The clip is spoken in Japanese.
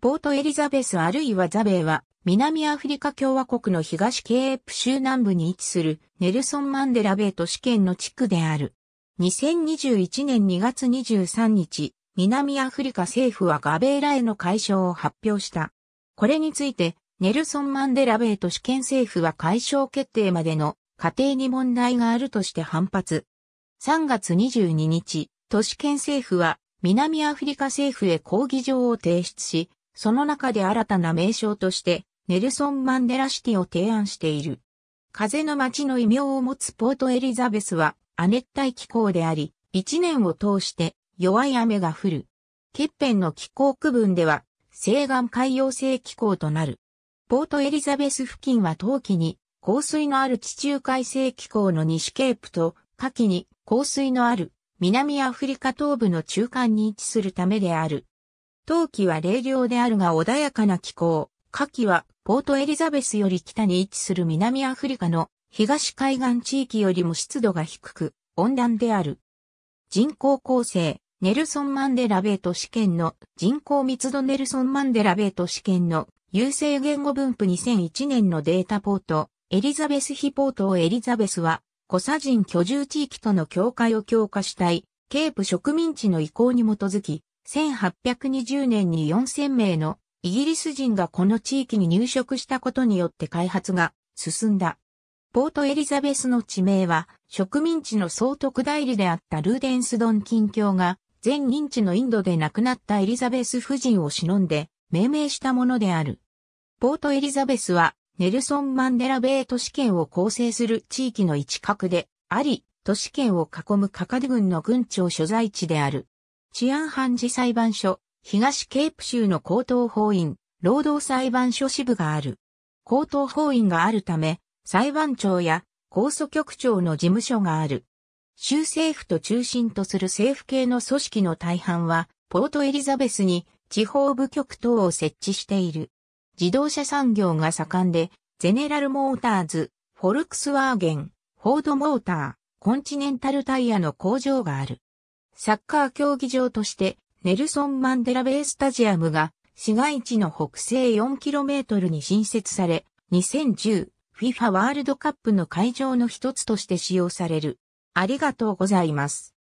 ポートエリザベスあるいはザベイは、南アフリカ共和国の東ケープ州南部に位置するネルソン・マンデラベイ都市圏の地区である。2021年2月23日、南アフリカ政府はガベーラへの解消を発表した。これについて、ネルソン・マンデラベイ都市圏政府は解消決定までの過程に問題があるとして反発。3月22日、都市圏政府は南アフリカ政府へ抗議状を提出し、その中で新たな名称として、ネルソン・マンデラシティを提案している。風の街の異名を持つポートエリザベスは、亜熱帯気候であり、一年を通して弱い雨が降る。欠片の気候区分では、西岸海洋性気候となる。ポートエリザベス付近は冬季に、降水のある地中海性気候の西ケープと、夏季に降水のある南アフリカ東部の中間に位置するためである。冬季は冷涼であるが穏やかな気候。夏季はポートエリザベスより北に位置する南アフリカの東海岸地域よりも湿度が低く温暖である。人口構成、ネルソン・マンデラ米都市圏の人口密度ネルソン・マンデラ米都市圏の優勢言語分布2001年のデータポート、エリザベス非ポートをエリザベスは、コサ人居住地域との境界を強化したい、ケープ植民地の意向に基づき、1820年に4000名のイギリス人がこの地域に入植したことによって開発が進んだ。ポートエリザベスの地名は植民地の総督代理であったルーデンスドン近況が全認知のインドで亡くなったエリザベス夫人を忍んで命名したものである。ポートエリザベスはネルソン・マンデラ米都市圏を構成する地域の一角であり、都市圏を囲むカカド軍の軍庁所在地である。治安判事裁判所、東ケープ州の高等法院、労働裁判所支部がある。高等法院があるため、裁判長や控訴局長の事務所がある。州政府と中心とする政府系の組織の大半は、ポートエリザベスに地方部局等を設置している。自動車産業が盛んで、ゼネラルモーターズ、フォルクスワーゲン、フォードモーター、コンチネンタルタイヤの工場がある。サッカー競技場として、ネルソン・マンデラベイスタジアムが市街地の北西 4km に新設され、2010 FIFA ワールドカップの会場の一つとして使用される。ありがとうございます。